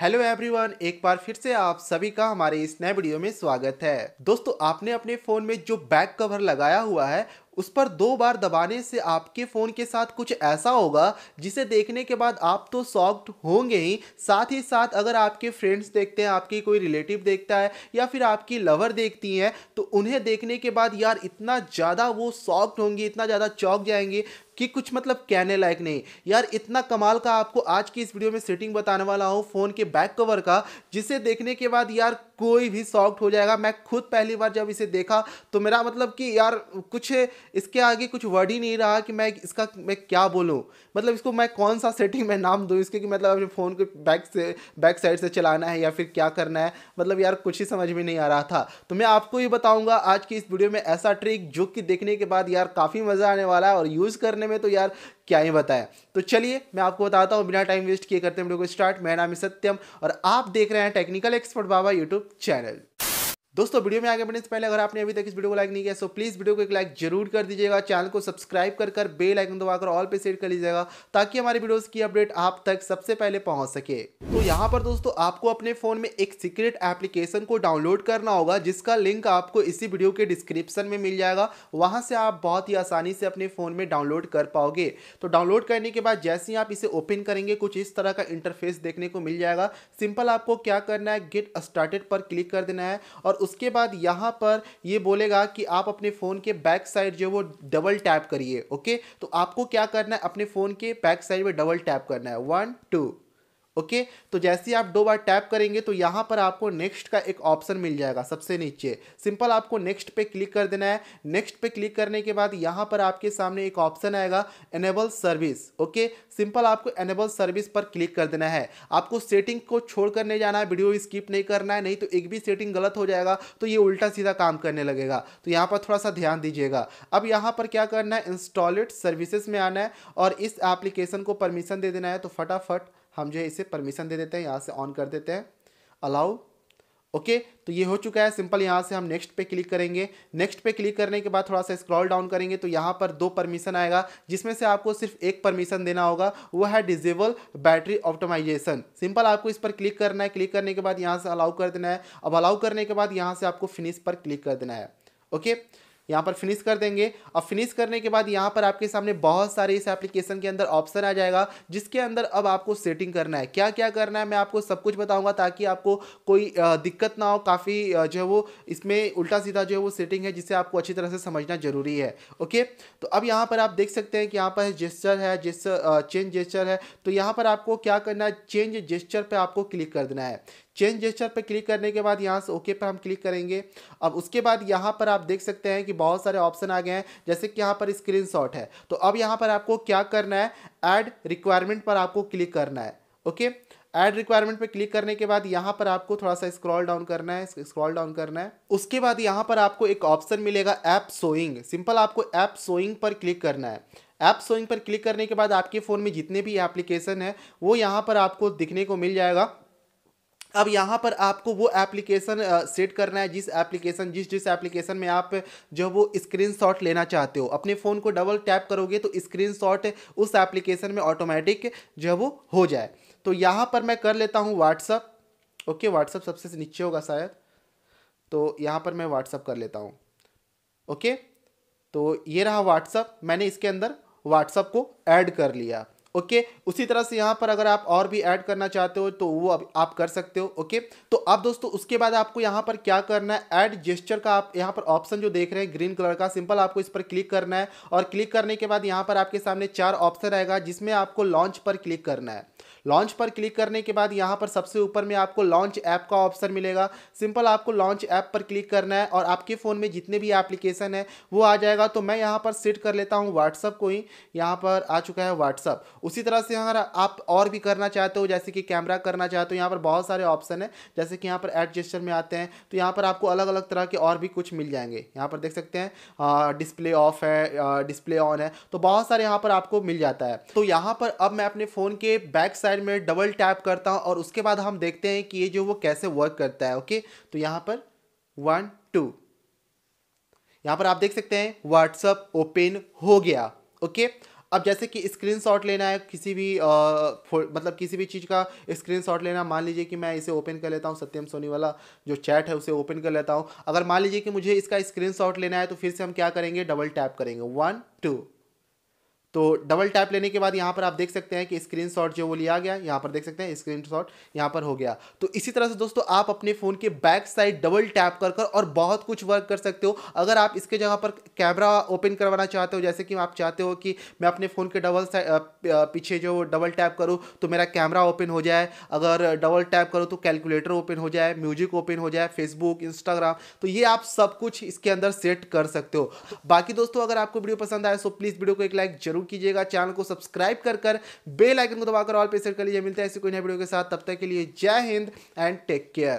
Hello everyone एक बार फिर से आप सभी का हमारे इस नए वीडियो में स्वागत है दोस्तों आपने अपने फ़ोन में जो बैक कवर लगाया हुआ है उस पर दो बार दबाने से आपके फ़ोन के साथ कुछ ऐसा होगा जिसे देखने के बाद आप तो सॉफ्ट होंगे ही साथ ही साथ अगर आपके फ्रेंड्स देखते हैं आपकी कोई रिलेटिव देखता है या फिर आपकी लवर देखती हैं तो उन्हें देखने के बाद यार इतना ज़्यादा वो सॉफ्ट होंगी इतना ज़्यादा चौक जाएंगे कि कुछ मतलब कहने लायक नहीं यार इतना कमाल का आपको आज की इस वीडियो में सेटिंग बताने वाला हूँ फ़ोन के बैक कवर का जिसे देखने के बाद यार कोई भी सॉफ्ट हो जाएगा मैं खुद पहली बार जब इसे देखा तो मेरा मतलब कि यार कुछ इसके आगे कुछ वर्ड ही नहीं रहा कि मैं इसका मैं क्या बोलूँ मतलब इसको मैं कौन सा सेटिंग में नाम दूँ इसके कि मतलब अपने फ़ोन को बैक से बैक साइड से चलाना है या फिर क्या करना है मतलब यार कुछ ही समझ में नहीं आ रहा था तो मैं आपको ये बताऊँगा आज की इस वीडियो में ऐसा ट्रिक जो कि देखने के बाद यार काफ़ी मज़ा आने वाला है और यूज़ करने में तो यार क्या ही बताया तो चलिए मैं आपको बताता हूँ बिना टाइम वेस्ट किए करते हैं वीडियो को स्टार्ट मेरा नाम है सत्यम और आप देख रहे हैं technical expert Baba YouTube channel दोस्तों वीडियो में आगे बढ़ने से पहले अगर आपने अभी तक इस वीडियो को लाइक नहीं किया तो प्लीज़ वीडियो को एक लाइक जरूर कर दीजिएगा चैनल को सब्सक्राइब कर कर बेल आइकन दबाकर ऑल पे सेट कर लीजिएगा ताकि हमारे वीडियोस की अपडेट आप तक सबसे पहले पहुंच सके तो यहां पर दोस्तों आपको अपने फ़ोन में एक सीक्रेट एप्लीकेशन को डाउनलोड करना होगा जिसका लिंक आपको इसी वीडियो के डिस्क्रिप्शन में मिल जाएगा वहां से आप बहुत ही आसानी से अपने फ़ोन में डाउनलोड कर पाओगे तो डाउनलोड करने के बाद जैसे ही आप इसे ओपन करेंगे कुछ इस तरह का इंटरफेस देखने को मिल जाएगा सिंपल आपको क्या करना है गेट स्टार्टेड पर क्लिक कर देना है और उसके बाद यहाँ पर ये बोलेगा कि आप अपने फ़ोन के बैक साइड जो है वो डबल टैप करिए ओके तो आपको क्या करना है अपने फ़ोन के बैक साइड में डबल टैप करना है वन टू ओके तो जैसे ही आप दो बार टैप करेंगे तो यहाँ पर आपको नेक्स्ट का एक ऑप्शन मिल जाएगा सबसे नीचे सिंपल आपको नेक्स्ट पे क्लिक कर देना है नेक्स्ट पे क्लिक करने के बाद यहाँ पर आपके सामने एक ऑप्शन आएगा एनेबल सर्विस ओके सिंपल आपको एनेबल सर्विस पर क्लिक कर देना है आपको सेटिंग को छोड़ कर नहीं जाना है वीडियो स्किप नहीं करना है नहीं तो एक भी सेटिंग गलत हो जाएगा तो ये उल्टा सीधा काम करने लगेगा तो यहाँ पर थोड़ा सा ध्यान दीजिएगा अब यहाँ पर क्या करना है इंस्टॉलेट सर्विसेज में आना है और इस एप्लीकेशन को परमिशन दे देना है तो फटाफट हम जो है इसे परमिशन दे देते हैं यहाँ से ऑन कर देते हैं अलाउ ओके okay, तो ये हो चुका है सिंपल यहाँ से हम नेक्स्ट पे क्लिक करेंगे नेक्स्ट पे क्लिक करने के बाद थोड़ा सा स्क्रॉल डाउन करेंगे तो यहाँ पर दो परमिशन आएगा जिसमें से आपको सिर्फ एक परमिशन देना होगा वो है डिजेबल बैटरी ऑप्टोमाइजेशन सिंपल आपको इस पर क्लिक करना है क्लिक करने के बाद यहाँ से अलाउ कर देना है अब अलाउ करने के बाद यहाँ से आपको फिनिश पर क्लिक कर देना है ओके okay? यहाँ पर फिनिश कर देंगे और फिनिश करने के बाद यहाँ पर आपके सामने बहुत सारे इस एप्लीकेशन के अंदर ऑप्शन आ जाएगा जिसके अंदर अब आपको सेटिंग करना है क्या क्या करना है मैं आपको सब कुछ बताऊंगा ताकि आपको कोई दिक्कत ना हो काफ़ी जो है वो इसमें उल्टा सीधा जो है वो सेटिंग है जिसे आपको अच्छी तरह से समझना जरूरी है ओके तो अब यहाँ पर आप देख सकते हैं कि यहाँ पर जेस्चर है जेस्चर चेंज जेस्चर है तो यहाँ पर आपको क्या करना है चेंज जेस्चर पर आपको क्लिक कर देना है चेंज जेस्टर पर क्लिक करने के बाद यहाँ से ओके पर हम क्लिक करेंगे अब उसके बाद यहाँ पर आप देख सकते हैं कि बहुत सारे ऑप्शन आ गए हैं जैसे कि यहाँ पर स्क्रीन है तो अब यहाँ पर आपको क्या करना है एड रिक्वायरमेंट पर आपको क्लिक करना है ओके ऐड रिक्वायरमेंट पे क्लिक करने के बाद यहाँ पर आपको थोड़ा सा स्क्रॉल डाउन करना है स्क्रॉल डाउन करना है उसके बाद यहाँ पर आपको एक ऑप्शन मिलेगा ऐप सोइंग सिंपल आपको ऐप सोइंग पर क्लिक करना है ऐप सोइंग पर क्लिक करने के बाद आपके फ़ोन में जितने भी एप्लीकेशन है वो यहाँ पर आपको दिखने को मिल जाएगा अब यहाँ पर आपको वो एप्लीकेशन सेट करना है जिस एप्लीकेशन जिस जिस एप्लीकेशन में आप जो वो स्क्रीनशॉट लेना चाहते हो अपने फ़ोन को डबल टैप करोगे तो स्क्रीनशॉट उस एप्लीकेशन में ऑटोमेटिक जो वो हो जाए तो यहाँ पर मैं कर लेता हूँ व्हाट्सअप ओके व्हाट्सअप सबसे नीचे होगा शायद तो यहाँ पर मैं व्हाट्सअप कर लेता हूँ ओके तो ये रहा व्हाट्सअप मैंने इसके अंदर व्हाट्सअप को ऐड कर लिया ओके उसी तरह से यहाँ पर अगर आप और भी ऐड करना चाहते हो तो वो अब आप कर सकते हो ओके तो अब दोस्तों उसके बाद आपको यहाँ पर क्या करना है ऐड जेस्चर का आप यहाँ पर ऑप्शन जो देख रहे हैं ग्रीन कलर का सिंपल आपको इस पर क्लिक करना है और क्लिक करने के बाद यहाँ पर आपके सामने चार ऑप्शन आएगा जिसमें आपको लॉन्च पर क्लिक करना है लॉन्च पर क्लिक करने के बाद यहाँ पर सबसे ऊपर में आपको लॉन्च ऐप का ऑप्शन मिलेगा सिंपल आपको लॉन्च ऐप पर क्लिक करना है और आपके फ़ोन में जितने भी एप्लीकेशन है वो आ जाएगा तो मैं यहाँ पर सेट कर लेता हूँ व्हाट्सअप को ही यहाँ पर आ चुका है व्हाट्सअप उसी तरह से अगर आप और भी करना चाहते हो जैसे कि कैमरा करना चाहते हो यहाँ पर बहुत सारे ऑप्शन है जैसे कि यहाँ पर एड जेस्टर में आते हैं तो यहाँ पर आपको अलग अलग तरह के और भी कुछ मिल जाएंगे यहाँ पर देख सकते हैं डिस्प्ले ऑफ है डिस्प्ले ऑन है तो बहुत सारे यहाँ पर आपको मिल जाता है तो यहाँ पर अब मैं अपने फ़ोन के बैक साइड में डबल टैप करता हूँ और उसके बाद हम देखते हैं कि ये जो वो कैसे वर्क करता है ओके तो यहाँ पर वन टू यहाँ पर आप देख सकते हैं व्हाट्सअप ओपन हो गया ओके अब जैसे कि स्क्रीनशॉट लेना है किसी भी आ, मतलब किसी भी चीज़ का स्क्रीनशॉट लेना मान लीजिए कि मैं इसे ओपन कर लेता हूँ सत्यम सोनी वाला जो चैट है उसे ओपन कर लेता हूँ अगर मान लीजिए कि मुझे इसका स्क्रीनशॉट लेना है तो फिर से हम क्या करेंगे डबल टैप करेंगे वन टू तो डबल टैप लेने के बाद यहाँ पर आप देख सकते हैं कि स्क्रीनशॉट जो वो लिया गया यहाँ पर देख सकते हैं स्क्रीनशॉट यहाँ पर हो गया तो इसी तरह से दोस्तों आप अपने फ़ोन के बैक साइड डबल टैप कर कर और बहुत कुछ वर्क कर सकते हो अगर आप इसके जगह पर कैमरा ओपन करवाना चाहते हो जैसे कि आप चाहते हो कि मैं अपने फ़ोन के डबल पीछे जो डबल टैप करूँ तो मेरा कैमरा ओपन हो जाए अगर डबल टैप करूँ तो कैलकुलेटर ओपन हो जाए म्यूजिक ओपन हो जाए फेसबुक इंस्टाग्राम तो ये आप सब कुछ इसके अंदर सेट कर सकते हो बाकी दोस्तों अगर आपको वीडियो पसंद आए तो प्लीज़ वीडियो को एक लाइक जरूर जरूर कीजिएगा चैनल को सब्सक्राइब कर कर बेलाइकन को दबाकर ऑल पे सेट कर लीजिए मिलता है ऐसी कोई नए वीडियो के साथ तब तक के लिए जय हिंद एंड टेक केयर